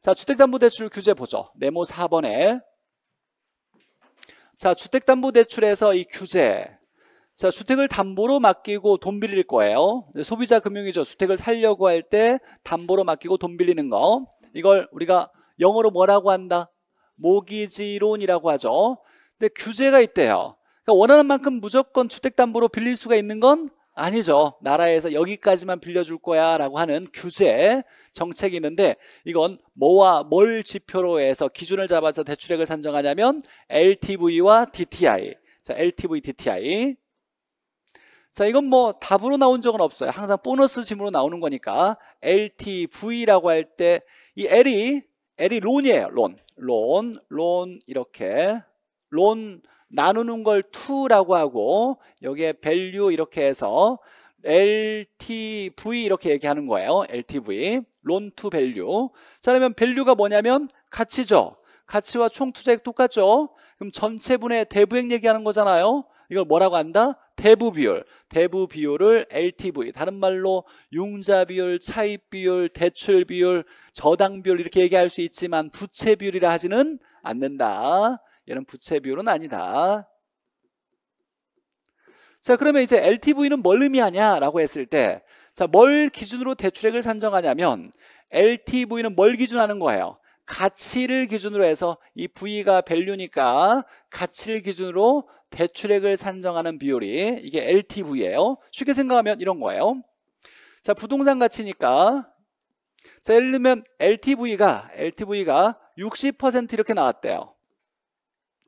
자, 주택담보대출 규제 보죠. 네모 4번에. 자, 주택담보대출에서 이 규제. 자, 주택을 담보로 맡기고 돈 빌릴 거예요. 소비자 금융이죠. 주택을 살려고 할 때 담보로 맡기고 돈 빌리는 거. 이걸 우리가 영어로 뭐라고 한다? 모기지론이라고 하죠. 근데 규제가 있대요. 그러니까 원하는 만큼 무조건 주택담보로 빌릴 수가 있는 건 아니죠. 나라에서 여기까지만 빌려줄 거야 라고 하는 규제. 정책이 있는데 이건 뭐와 뭘 지표로 해서 기준을 잡아서 대출액을 산정하냐면 LTV와 DTI 자 LTV, DTI 자 이건 뭐 답으로 나온 적은 없어요 항상 보너스 짐으로 나오는 거니까 LTV라고 할 때 이 L이 L이 론이에요 론, 론, 론 이렇게 론 나누는 걸 2라고 하고 여기에 밸류 이렇게 해서 LTV 이렇게 얘기하는 거예요 LTV 론투 밸류 자 그러면 밸류가 뭐냐면 가치죠 가치와 총 투자액 똑같죠 그럼 전체분의 대부액 얘기하는 거잖아요 이걸 뭐라고 한다? 대부 비율 대부 비율을 LTV 다른 말로 융자 비율, 차입 비율, 대출 비율, 저당 비율 이렇게 얘기할 수 있지만 부채 비율이라 하지는 않는다 얘는 부채 비율은 아니다 자 그러면 이제 LTV는 뭘 의미하냐라고 했을 때 자, 뭘 기준으로 대출액을 산정하냐면 LTV는 뭘 기준하는 거예요? 가치를 기준으로 해서 이 V가 밸류니까 가치를 기준으로 대출액을 산정하는 비율이 이게 LTV예요. 쉽게 생각하면 이런 거예요. 자, 부동산 가치니까 자, 예를 들면 LTV가 LTV가 60% 이렇게 나왔대요.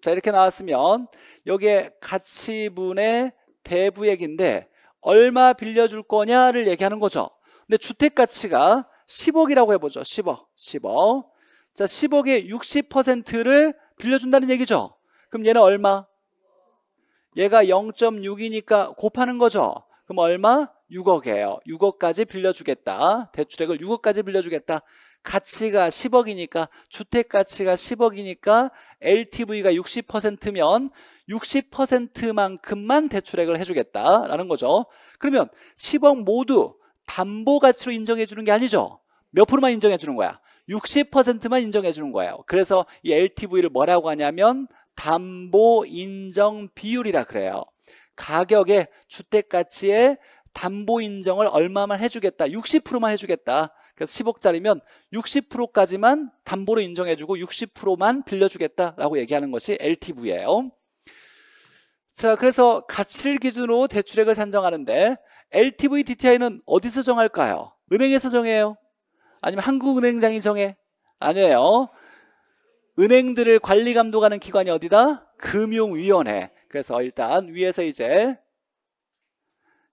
자, 이렇게 나왔으면 여기에 가치분의 대부액인데 얼마 빌려줄 거냐를 얘기하는 거죠. 근데 주택 가치가 10억이라고 해보죠. 10억, 10억. 자, 10억의 60%를 빌려준다는 얘기죠. 그럼 얘는 얼마? 얘가 0.6이니까 곱하는 거죠. 그럼 얼마? 6억이에요. 6억까지 빌려주겠다. 대출액을 6억까지 빌려주겠다. 가치가 10억이니까 주택 가치가 10억이니까 LTV가 60%면 60%만큼만 대출액을 해주겠다라는 거죠. 그러면 10억 모두 담보 가치로 인정해 주는 게 아니죠. 몇 프로만 인정해 주는 거야? 60%만 인정해 주는 거예요. 그래서 이 LTV를 뭐라고 하냐면 담보 인정 비율이라 그래요. 가격에 주택 가치에 담보 인정을 얼마만 해주겠다. 60%만 해주겠다. 그래서 10억짜리면 60%까지만 담보로 인정해주고 60%만 빌려주겠다라고 얘기하는 것이 LTV예요. 자, 그래서 가치를 기준으로 대출액을 산정하는데 LTV, DTI는 어디서 정할까요? 은행에서 정해요? 아니면 한국은행장이 정해? 아니에요. 은행들을 관리 감독하는 기관이 어디다? 금융위원회. 그래서 일단 위에서 이제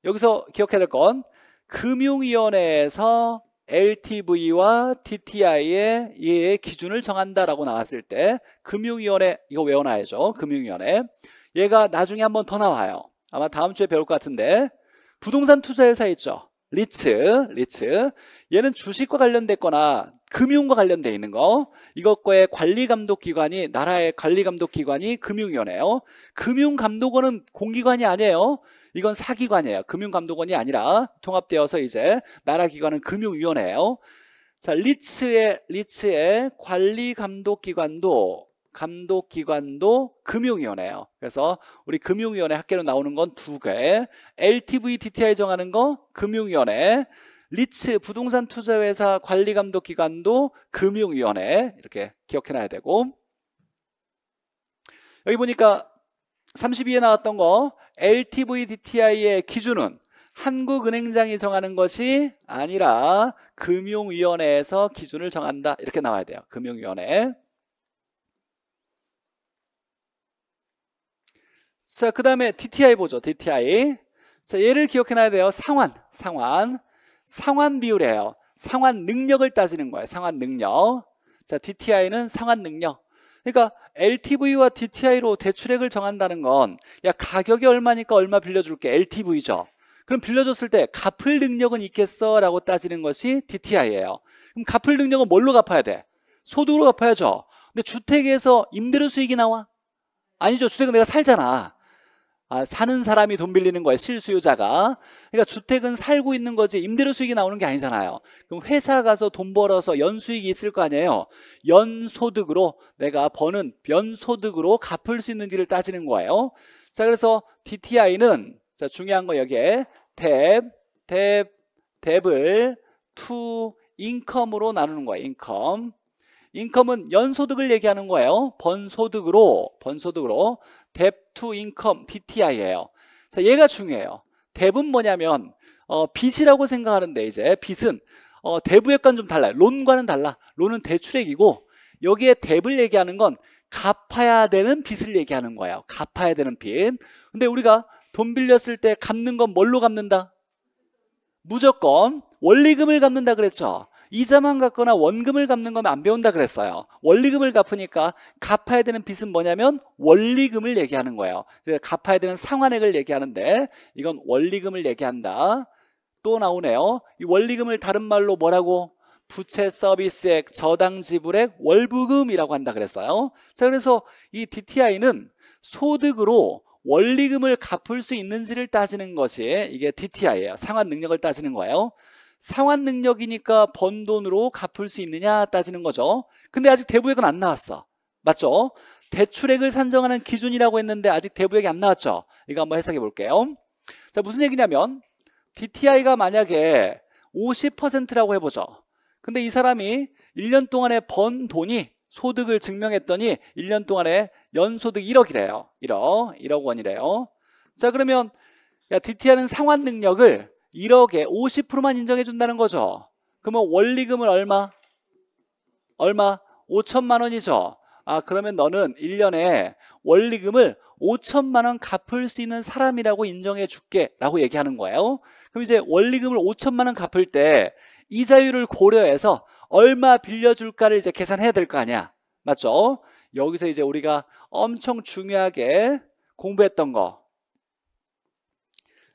여기서 기억해야 될 건 금융위원회에서 LTV와 DTI의 기준을 정한다라고 나왔을 때 금융위원회 이거 외워놔야죠. 금융위원회 얘가 나중에 한 번 더 나와요. 아마 다음 주에 배울 것 같은데 부동산 투자 회사 있죠. 리츠, 리츠. 얘는 주식과 관련됐거나 금융과 관련돼 있는 거. 이것과의 관리감독기관이 나라의 관리감독기관이 금융위원회요. 금융감독원은 공기관이 아니에요. 이건 사기관이에요. 금융감독원이 아니라 통합되어서 이제 나라기관은 금융위원회예요. 자, 리츠의 리츠의 관리감독기관도 감독 기관도 금융위원회예요. 그래서 우리 금융위원회 학계로 나오는 건 두 개. LTV DTI 정하는 거 금융위원회. 리츠 부동산 투자회사 관리 감독 기관도 금융위원회 이렇게 기억해 놔야 되고 여기 보니까 32에 나왔던 거 LTV DTI의 기준은 한국은행장이 정하는 것이 아니라 금융위원회에서 기준을 정한다 이렇게 나와야 돼요 금융위원회 자, 그 다음에 DTI 보죠. DTI. 자, 얘를 기억해놔야 돼요. 상환, 상환. 상환 비율이에요. 상환 능력을 따지는 거예요. 상환 능력. 자, DTI는 상환 능력. 그러니까 LTV와 DTI로 대출액을 정한다는 건 야 가격이 얼마니까 얼마 빌려줄게 LTV죠 그럼 빌려줬을 때 갚을 능력은 있겠어? 라고 따지는 것이 DTI예요 그럼 갚을 능력은 뭘로 갚아야 돼? 소득으로 갚아야죠 근데 주택에서 임대료 수익이 나와? 아니죠 주택은 내가 살잖아 아, 사는 사람이 돈 빌리는 거예요. 실수요자가. 그러니까 주택은 살고 있는 거지 임대료 수익이 나오는 게 아니잖아요. 그럼 회사 가서 돈 벌어서 연수익이 있을 거 아니에요. 연소득으로 내가 버는 연소득으로 갚을 수 있는지를 따지는 거예요. 자, 그래서 DTI는 자, 중요한 거 여기에 탭, 탭, 탭을 투 인컴으로 나누는 거예요. 인컴. 인컴은 연소득을 얘기하는 거예요. 번소득으로, 번소득으로. debt to income, DTI예요. 자, 얘가 중요해요. d e b 은 뭐냐면 어, 빚이라고 생각하는데 이제 빚은 어, 대부액과는 좀 달라요. 론과는 달라. 론은 대출액이고 여기에 뎁을 얘기하는 건 갚아야 되는 빚을 얘기하는 거예요. 갚아야 되는 빚. 근데 우리가 돈 빌렸을 때 갚는 건 뭘로 갚는다? 무조건 원리금을 갚는다 그랬죠. 이자만 갚거나 원금을 갚는 거면 안 배운다 그랬어요. 원리금을 갚으니까 갚아야 되는 빚은 뭐냐면 원리금을 얘기하는 거예요. 갚아야 되는 상환액을 얘기하는데 이건 원리금을 얘기한다. 또 나오네요. 이 원리금을 다른 말로 뭐라고 부채 서비스액, 저당 지불액, 월부금이라고 한다 그랬어요. 자, 그래서 이 DTI는 소득으로 원리금을 갚을 수 있는지를 따지는 것이 이게 DTI예요. 상환 능력을 따지는 거예요. 상환 능력이니까 번 돈으로 갚을 수 있느냐 따지는 거죠. 근데 아직 대부액은 안 나왔어. 맞죠? 대출액을 산정하는 기준이라고 했는데 아직 대부액이 안 나왔죠. 이거 한번 해석해 볼게요. 자, 무슨 얘기냐면 DTI가 만약에 50%라고 해보죠. 근데 이 사람이 1년 동안에 번 돈이 소득을 증명했더니 1년 동안에 연소득 1억이래요. 1억, 1억 원이래요. 자, 그러면 야, DTI는 상환 능력을 1억에 50%만 인정해준다는 거죠. 그러면 원리금을 얼마? 얼마? 5천만 원이죠. 아 그러면 너는 1년에 원리금을 5천만 원 갚을 수 있는 사람이라고 인정해 줄게 라고 얘기하는 거예요. 그럼 이제 원리금을 5천만 원 갚을 때 이자율을 고려해서 얼마 빌려줄까를 이제 계산해야 될 거 아니야. 맞죠? 여기서 이제 우리가 엄청 중요하게 공부했던 거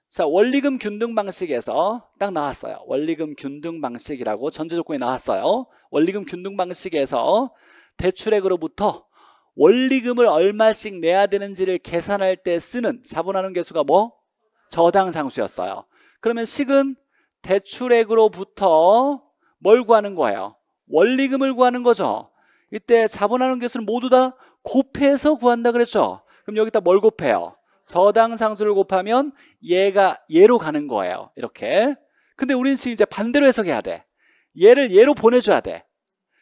자, 원리금 균등 방식에서 딱 나왔어요. 원리금 균등 방식이라고 전제 조건이 나왔어요. 원리금 균등 방식에서 대출액으로부터 원리금을 얼마씩 내야 되는지를 계산할 때 쓰는 자본하는 개수가 뭐? 저당상수였어요. 그러면 식은 대출액으로부터 뭘 구하는 거예요? 원리금을 구하는 거죠. 이때 자본하는 개수는 모두 다 곱해서 구한다 그랬죠? 그럼 여기다 뭘 곱해요? 저당 상수를 곱하면 얘가 얘로 가는 거예요. 이렇게. 근데 우리는 지금 이제 반대로 해석해야 돼. 얘를 얘로 보내줘야 돼.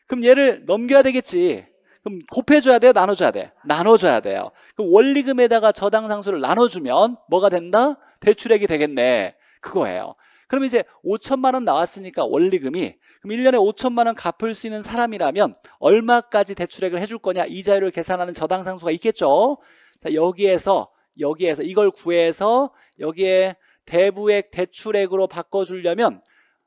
그럼 얘를 넘겨야 되겠지. 그럼 곱해줘야 돼요? 나눠줘야 돼? 나눠줘야 돼요. 그럼 원리금에다가 저당 상수를 나눠주면 뭐가 된다? 대출액이 되겠네. 그거예요. 그럼 이제 5천만 원 나왔으니까 원리금이 그럼 1년에 5천만 원 갚을 수 있는 사람이라면 얼마까지 대출액을 해줄 거냐 이자율을 계산하는 저당 상수가 있겠죠. 자 여기에서 여기에서 이걸 구해서 여기에 대부액 대출액으로 바꿔주려면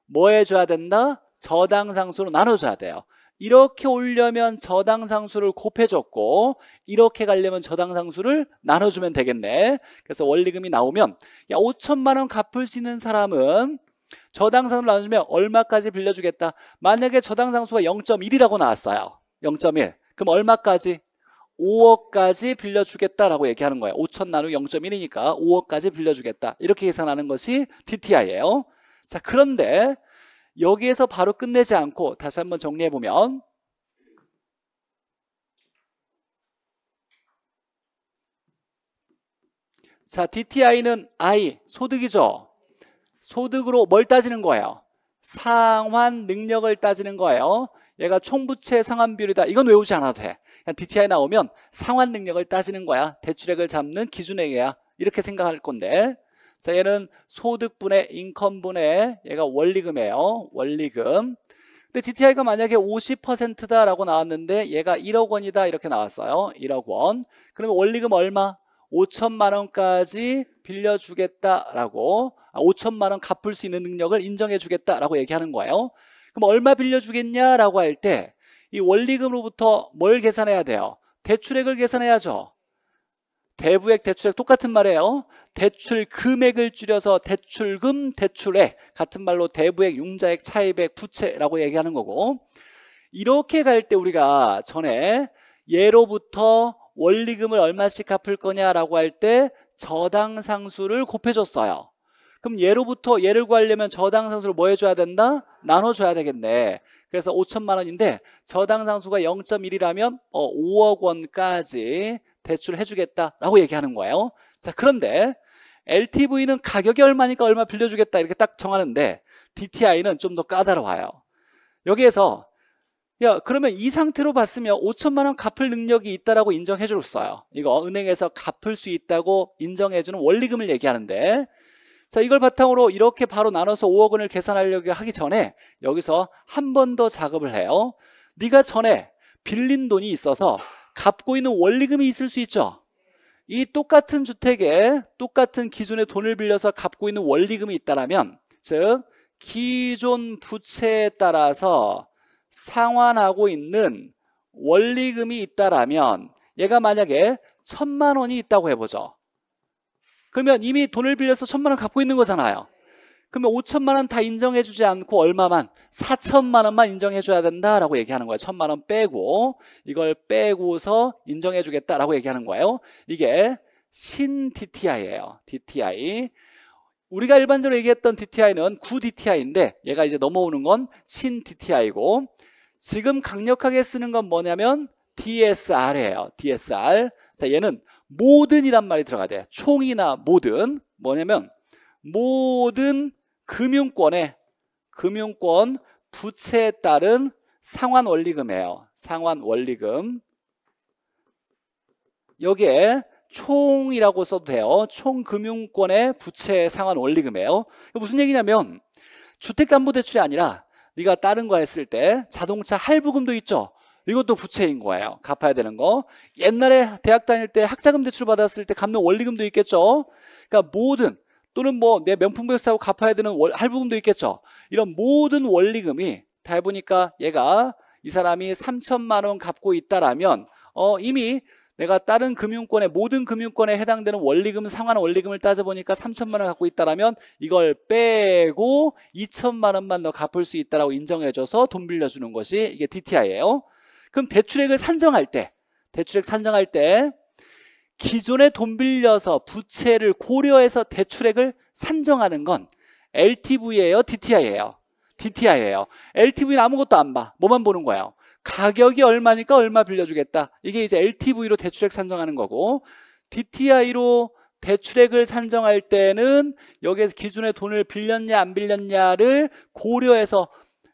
뭐 해줘야 된다? 저당상수로 나눠줘야 돼요 이렇게 올려면 저당상수를 곱해줬고 이렇게 가려면 저당상수를 나눠주면 되겠네 그래서 원리금이 나오면 야 5천만 원 갚을 수 있는 사람은 저당상수를 나눠주면 얼마까지 빌려주겠다 만약에 저당상수가 0.1이라고 나왔어요 0.1 그럼 얼마까지? 5억까지 빌려주겠다라고 얘기하는 거예요. 5천 나누기 0.1이니까 5억까지 빌려주겠다. 이렇게 계산하는 것이 DTI예요. 자, 그런데 여기에서 바로 끝내지 않고 다시 한번 정리해보면 자, DTI는 I, 소득이죠. 소득으로 뭘 따지는 거예요? 상환 능력을 따지는 거예요. 얘가 총부채 상환 비율이다 이건 외우지 않아도 돼 그냥 DTI 나오면 상환 능력을 따지는 거야 대출액을 잡는 기준액이야 이렇게 생각할 건데 자 얘는 소득분의 인컴분의 얘가 원리금이에요 원리금 근데 DTI가 만약에 50%다 라고 나왔는데 얘가 1억 원이다 이렇게 나왔어요 1억 원 그러면 원리금 얼마? 5천만 원까지 빌려주겠다라고 아, 5천만 원 갚을 수 있는 능력을 인정해 주겠다라고 얘기하는 거예요 그럼 얼마 빌려주겠냐라고 할 때 이 원리금으로부터 뭘 계산해야 돼요? 대출액을 계산해야죠. 대부액, 대출액 똑같은 말이에요. 대출 금액을 줄여서 대출금, 대출액 같은 말로 대부액, 융자액, 차입액, 부채라고 얘기하는 거고 이렇게 갈 때 우리가 전에 예로부터 원리금을 얼마씩 갚을 거냐라고 할 때 저당 상수를 곱해줬어요. 그럼 얘로부터 얘를 구하려면 저당상수를 뭐 해줘야 된다? 나눠줘야 되겠네. 그래서 5천만 원인데 저당상수가 0.1이라면 어, 5억 원까지 대출을 해주겠다라고 얘기하는 거예요. 자 그런데 LTV는 가격이 얼마니까 얼마 빌려주겠다 이렇게 딱 정하는데 DTI는 좀 더 까다로워요. 여기에서 야 그러면 이 상태로 봤으면 5천만 원 갚을 능력이 있다라고 인정해 줬어요. 이거 은행에서 갚을 수 있다고 인정해 주는 원리금을 얘기하는데 자 이걸 바탕으로 이렇게 바로 나눠서 5억 원을 계산하려고 하기 전에 여기서 한 번 더 작업을 해요 네가 전에 빌린 돈이 있어서 갚고 있는 원리금이 있을 수 있죠 이 똑같은 주택에 똑같은 기존의 돈을 빌려서 갚고 있는 원리금이 있다라면 즉 기존 부채에 따라서 상환하고 있는 원리금이 있다라면 얘가 만약에 천만 원이 있다고 해보죠 그러면 이미 돈을 빌려서 천만 원 갖고 있는 거잖아요. 그러면 5천만 원 다 인정해 주지 않고 얼마만 4천만 원만 인정해 줘야 된다라고 얘기하는 거예요. 천만 원 빼고 이걸 빼고서 인정해 주겠다라고 얘기하는 거예요. 이게 신 DTI예요. DTI. 우리가 일반적으로 얘기했던 DTI는 구 DTI인데 얘가 이제 넘어오는 건 신 DTI고 지금 강력하게 쓰는 건 뭐냐면 DSR이에요. DSR. 자, 얘는 모든이란 말이 들어가야 돼. 총이나 모든 뭐냐면 모든 금융권의 금융권 부채에 따른 상환 원리금이에요. 상환 원리금. 여기에 총이라고 써도 돼요. 총금융권의 부채 상환 원리금이에요. 무슨 얘기냐면 주택담보대출이 아니라 네가 다른 거 했을 때 자동차 할부금도 있죠. 이것도 부채인 거예요. 갚아야 되는 거. 옛날에 대학 다닐 때 학자금 대출 받았을 때 갚는 원리금도 있겠죠. 그러니까 모든 또는 뭐 내 명품 백육사고 갚아야 되는 월, 할부금도 있겠죠. 이런 모든 원리금이 다 해보니까 얘가 이 사람이 3천만 원 갚고 있다라면 어, 이미 내가 다른 금융권의 모든 금융권에 해당되는 원리금 상환 원리금을 따져보니까 3천만 원 갖고 있다라면 이걸 빼고 2천만 원만 더 갚을 수 있다라고 인정해줘서 돈 빌려주는 것이 이게 DTI예요. 그럼 대출액을 산정할 때 대출액 산정할 때 기존에 돈 빌려서 부채를 고려해서 대출액을 산정하는 건 LTV예요, DTI예요. DTI예요. LTV는 아무것도 안 봐. 뭐만 보는 거예요. 가격이 얼마니까 얼마 빌려주겠다. 이게 이제 LTV로 대출액 산정하는 거고 DTI로 대출액을 산정할 때는 여기에서 기존의 돈을 빌렸냐 안 빌렸냐를 고려해서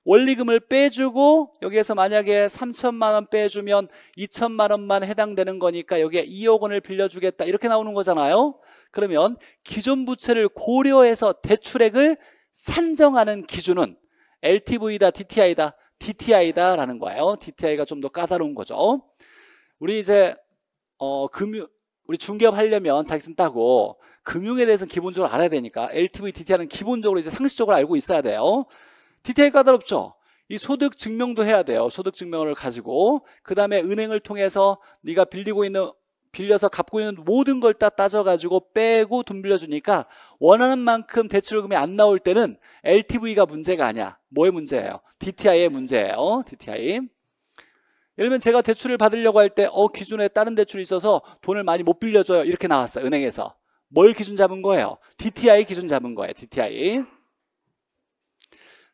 원리금을 빼주고 여기에서 만약에 3천만 원 빼주면 2천만 원만 해당되는 거니까 여기에 2억 원을 빌려주겠다 이렇게 나오는 거잖아요 그러면 기존 부채를 고려해서 대출액을 산정하는 기준은 LTV다 DTI다 DTI다 라는 거예요 DTI가 좀 더 까다로운 거죠 우리 이제 어, 금융 우리 중개업 하려면 자격증 따고 금융에 대해서 기본적으로 알아야 되니까 LTV, DTI는 기본적으로 이제 상식적으로 알고 있어야 돼요 디테일 가다롭죠이 소득 증명도 해야 돼요. 소득 증명을 가지고 그 다음에 은행을 통해서 네가 빌리고 있는 빌려서 갚고 있는 모든 걸 다 따져가지고 빼고 돈 빌려주니까 원하는 만큼 대출금이 안 나올 때는 LTV가 문제가 아니야. 뭐의 문제예요? DTI의 문제예요. DTI. 예를 들면 제가 대출을 받으려고 할 때 어 기준에 다른 대출이 있어서 돈을 많이 못 빌려줘요. 이렇게 나왔어요. 은행에서. 뭘 기준 잡은 거예요? DTI 기준 잡은 거예요. DTI.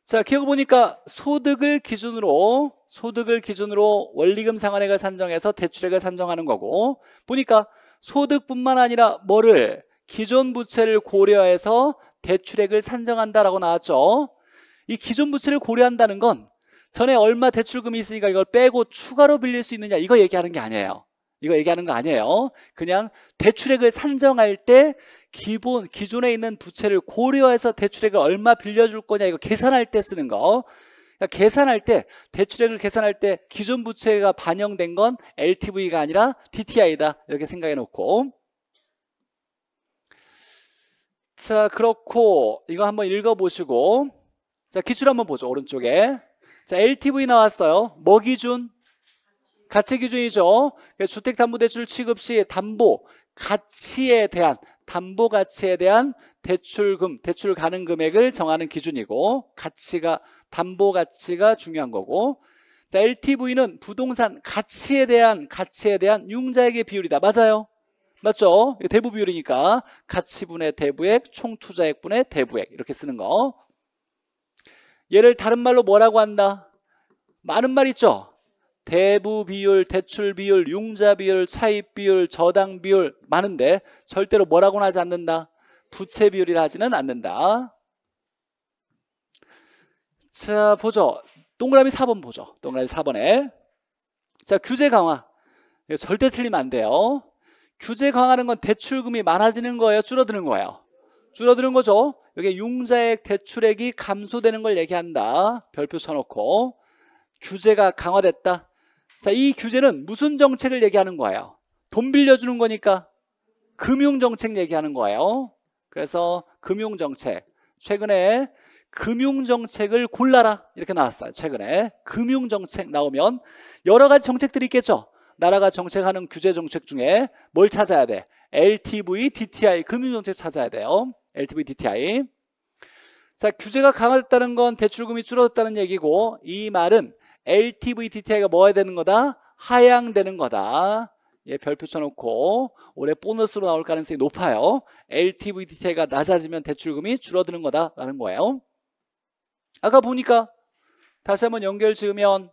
자, 기억 보니까 소득을 기준으로 소득을 기준으로 원리금 상환액을 산정해서 대출액을 산정하는 거고 보니까 소득뿐만 아니라 뭐를 기존 부채를 고려해서 대출액을 산정한다라고 나왔죠. 이 기존 부채를 고려한다는 건 전에 얼마 대출금이 있으니까 이걸 빼고 추가로 빌릴 수 있느냐 이거 얘기하는 게 아니에요. 이거 얘기하는 거 아니에요. 그냥 대출액을 산정할 때 기본 기존에 있는 부채를 고려해서 대출액을 얼마 빌려줄 거냐 이거 계산할 때 쓰는 거. 그러니까 계산할 때 대출액을 계산할 때 기존 부채가 반영된 건 LTV가 아니라 DTI다 이렇게 생각해 놓고 자 그렇고 이거 한번 읽어보시고 자 기출 한번 보죠 오른쪽에 자 LTV 나왔어요 뭐 기준 가치 기준이죠. 주택담보대출 취급 시 담보 가치에 대한 담보 가치에 대한 대출금, 대출 가능 금액을 정하는 기준이고 가치가 담보 가치가 중요한 거고 자, LTV는 부동산 가치에 대한 가치에 대한 융자액의 비율이다. 맞아요. 맞죠? 대부 비율이니까 가치분의 대부액, 총투자액분의 대부액 이렇게 쓰는 거. 얘를 다른 말로 뭐라고 한다? 많은 말 있죠? 대부 비율, 대출 비율, 융자 비율, 차입 비율, 저당 비율 많은데 절대로 뭐라고는 하지 않는다. 부채 비율이라 하지는 않는다. 자, 보죠. 동그라미 4번 보죠. 동그라미 4번에. 자, 규제 강화. 절대 틀리면 안 돼요. 규제 강화하는 건 대출금이 많아지는 거예요? 줄어드는 거예요? 줄어드는 거죠. 여기 융자액 대출액이 감소되는 걸 얘기한다. 별표 쳐놓고. 규제가 강화됐다. 자, 이 규제는 무슨 정책을 얘기하는 거예요? 돈 빌려주는 거니까 금융정책 얘기하는 거예요. 그래서 금융정책. 최근에 금융정책을 골라라. 이렇게 나왔어요. 최근에. 금융정책 나오면 여러 가지 정책들이 있겠죠. 나라가 정책하는 규제정책 중에 뭘 찾아야 돼? LTV, DTI, 금융정책 찾아야 돼요. LTV, DTI. 자, 규제가 강화됐다는 건 대출금이 줄어들었다는 얘기고 이 말은 LTVDTI가 뭐야 되는 거다? 하향되는 거다. 예, 별표 쳐놓고 올해 보너스로 나올 가능성이 높아요. LTVDTI가 낮아지면 대출금이 줄어드는 거다라는 거예요. 아까 보니까 다시 한번 연결 지으면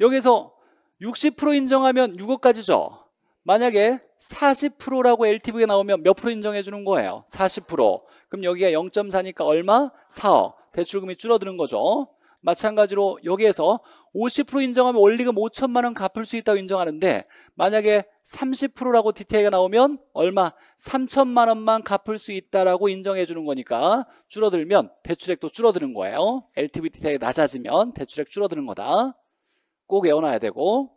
여기서 60% 인정하면 6억까지죠. 만약에 40%라고 LTV가 나오면 몇 프로 인정해 주는 거예요? 40%. 그럼 여기가 0.4니까 얼마? 4억. 대출금이 줄어드는 거죠. 마찬가지로 여기에서 50% 인정하면 원리금 5천만 원 갚을 수 있다고 인정하는데 만약에 30%라고 디테일이 나오면 얼마? 3천만 원만 갚을 수 있다라고 인정해 주는 거니까 줄어들면 대출액도 줄어드는 거예요. LTV 디테일이 낮아지면 대출액 줄어드는 거다. 꼭 외워놔야 되고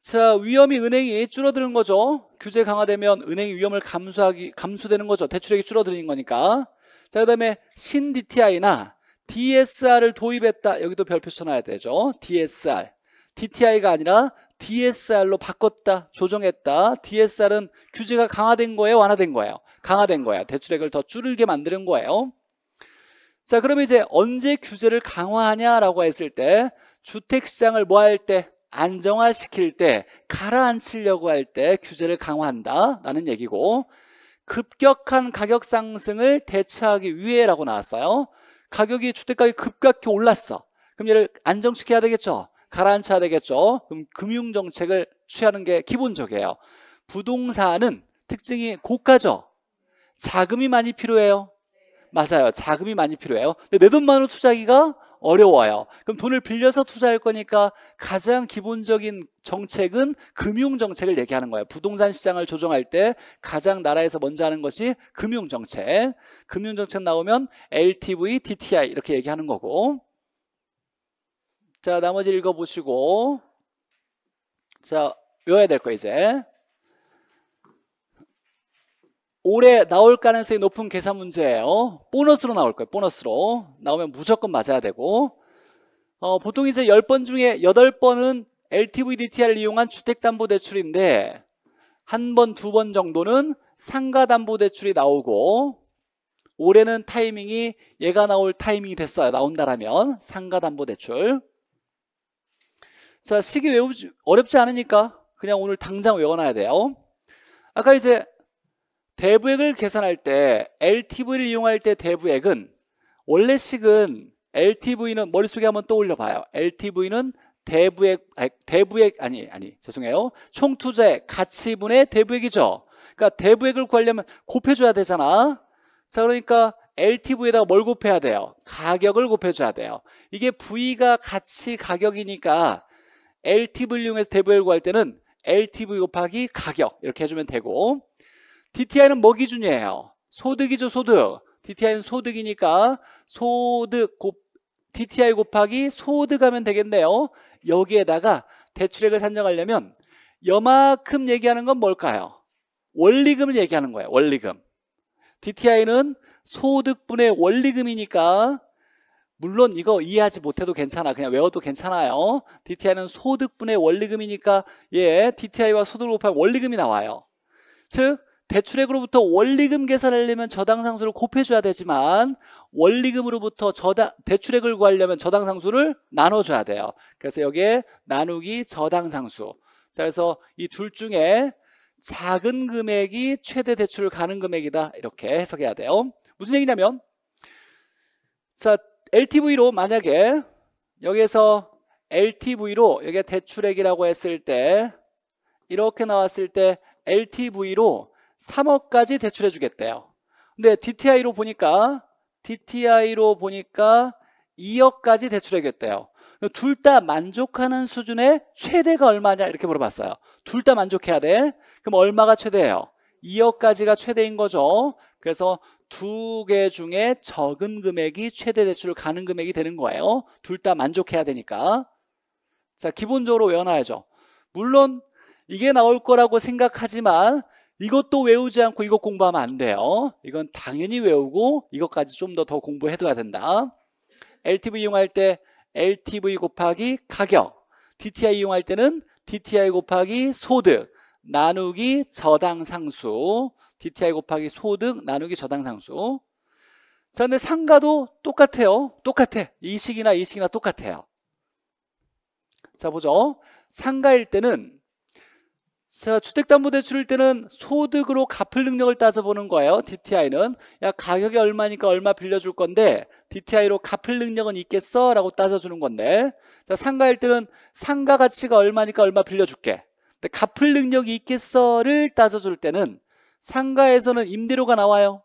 자, 위험이 은행이 줄어드는 거죠. 규제 강화되면 은행 위험을 감수하기, 감수되는 거죠. 대출액이 줄어드는 거니까. 자, 그 다음에 신 DTI나 DSR을 도입했다. 여기도 별표 써놔야 되죠. DSR. DTI가 아니라 DSR로 바꿨다, 조정했다. DSR은 규제가 강화된 거예요, 완화된 거예요? 강화된 거예요. 대출액을 더 줄게 만드는 거예요. 자, 그러면 이제 언제 규제를 강화하냐라고 했을 때 주택시장을 뭐 할 때? 안정화시킬 때 가라앉히려고 할 때 규제를 강화한다라는 얘기고 급격한 가격 상승을 대처하기 위해라고 나왔어요. 가격이 주택가격이 급격히 올랐어. 그럼 얘를 안정시켜야 되겠죠. 가라앉혀야 되겠죠. 그럼 금융정책을 취하는 게 기본적이에요. 부동산은 특징이 고가죠. 자금이 많이 필요해요. 맞아요. 자금이 많이 필요해요. 근데 내 돈만으로 투자하기가 어려워요. 그럼 돈을 빌려서 투자할 거니까 가장 기본적인 정책은 금융 정책을 얘기하는 거예요. 부동산 시장을 조정할 때 가장 나라에서 먼저 하는 것이 금융 정책. 금융 정책 나오면 LTV, DTI 이렇게 얘기하는 거고. 자, 나머지 읽어보시고. 자, 외워야 될거 이제. 올해 나올 가능성이 높은 계산 문제예요. 보너스로 나올 거예요. 보너스로. 나오면 무조건 맞아야 되고 어, 보통 이제 10번 중에 8번은 LTV DTR을 이용한 주택담보대출인데 한 번, 두 번 정도는 상가담보대출이 나오고 올해는 타이밍이 얘가 나올 타이밍이 됐어요. 나온다라면 상가담보대출 자, 시기 외우지 어렵지 않으니까 그냥 오늘 당장 외워놔야 돼요. 아까 이제 대부액을 계산할 때 LTV를 이용할 때 대부액은 원래식은 LTV는 머릿속에 한번 떠올려 봐요. LTV는 대부액 아니, 대부액 아니 아니 죄송해요. 총 투자의 가치분의 대부액이죠. 그러니까 대부액을 구하려면 곱해 줘야 되잖아. 자, 그러니까 LTV에다가 뭘 곱해야 돼요? 가격을 곱해줘야 돼요. 이게 V가 가치 가격이니까 LTV를 이용해서 대부액을 구할 때는 LTV 곱하기 가격 이렇게 해주면 되고 DTI는 뭐 기준이에요? 소득이죠, 소득. DTI는 소득이니까 소득 곱 DTI 곱하기 소득하면 되겠네요. 여기에다가 대출액을 산정하려면 여만큼 얘기하는 건 뭘까요? 원리금을 얘기하는 거예요. 원리금. DTI는 소득분의 원리금이니까 물론 이거 이해하지 못해도 괜찮아. 그냥 외워도 괜찮아요. DTI는 소득분의 원리금이니까 예, DTI와 소득을 곱하면 원리금이 나와요. 즉 대출액으로부터 원리금 계산을 려면 저당상수를 곱해줘야 되지만 원리금으로부터 저당 대출액을 구하려면 저당상수를 나눠줘야 돼요. 그래서 여기에 나누기 저당상수. 자, 그래서 이 둘 중에 작은 금액이 최대 대출을 가는 금액이다 이렇게 해석해야 돼요. 무슨 얘기냐면 자 LTV로 만약에 여기에서 LTV로 여기에 대출액이라고 했을 때 이렇게 나왔을 때 LTV로 3억까지 대출해 주겠대요. 근데 DTI로 보니까 DTI로 보니까 2억까지 대출해겠대요. 둘 다 만족하는 수준의 최대가 얼마냐 이렇게 물어봤어요. 둘 다 만족해야 돼. 그럼 얼마가 최대예요? 2억까지가 최대인 거죠. 그래서 두 개 중에 적은 금액이 최대 대출을 가는 금액이 되는 거예요. 둘 다 만족해야 되니까. 자, 기본적으로 외워놔야죠. 물론 이게 나올 거라고 생각하지만 이것도 외우지 않고 이거 공부하면 안 돼요. 이건 당연히 외우고 이것까지 좀 더 더 공부해둬야 된다. LTV 이용할 때 LTV 곱하기 가격, DTI 이용할 때는 DTI 곱하기 소득, 나누기 저당상수, DTI 곱하기 소득, 나누기 저당상수. 자, 근데 상가도 똑같아요. 똑같아. 이식이나 이식이나 똑같아요. 자, 보죠. 상가일 때는 자, 주택담보대출일 때는 소득으로 갚을 능력을 따져보는 거예요. DTI는. 야, 가격이 얼마니까 얼마 빌려줄 건데, DTI로 갚을 능력은 있겠어? 라고 따져주는 건데, 자, 상가일 때는 상가 가치가 얼마니까 얼마 빌려줄게. 근데 갚을 능력이 있겠어를 따져줄 때는 상가에서는 임대료가 나와요.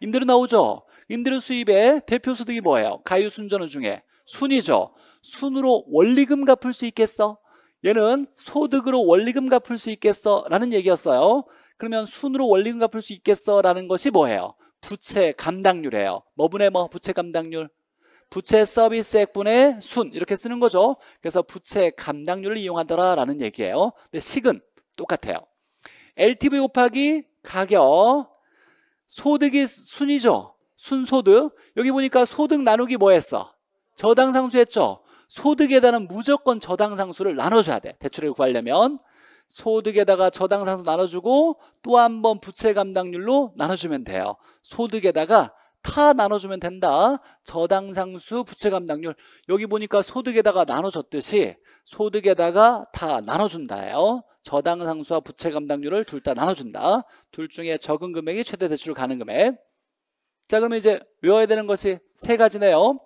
임대료 나오죠? 임대료 수입의 대표 소득이 뭐예요? 가유 순전후 중에 순이죠. 순으로 원리금 갚을 수 있겠어? 얘는 소득으로 원리금 갚을 수 있겠어 라는 얘기였어요 그러면 순으로 원리금 갚을 수 있겠어 라는 것이 뭐예요? 부채 감당률이에요 뭐분의 뭐 부채 감당률 부채 서비스액분의 순 이렇게 쓰는 거죠 그래서 부채 감당률을 이용하더라라는 얘기예요 근데 식은 똑같아요 LTV 곱하기 가격 소득이 순이죠 순소득 여기 보니까 소득 나누기 뭐 했어? 저당상수 했죠 소득에다는 무조건 저당상수를 나눠줘야 돼 대출을 구하려면 소득에다가 저당상수 나눠주고 또 한 번 부채 감당률로 나눠주면 돼요 소득에다가 다 나눠주면 된다 저당상수 부채 감당률 여기 보니까 소득에다가 나눠줬듯이 소득에다가 다 나눠준다예요 저당상수와 부채 감당률을 둘 다 나눠준다 둘 중에 적은 금액이 최대 대출 가능 금액 자 그러면 이제 외워야 되는 것이 세 가지네요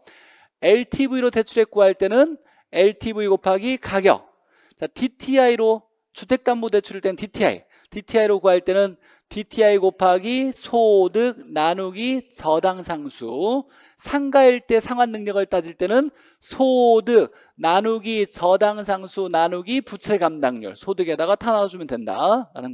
LTV로 대출액 구할 때는 LTV 곱하기 가격 자 DTI로 주택담보대출일 때는 DTI DTI로 구할 때는 DTI 곱하기 소득 나누기 저당상수 상가일 때 상환능력을 따질 때는 소득 나누기 저당상수 나누기 부채감당률 소득에다가 타 나눠주면 된다 라는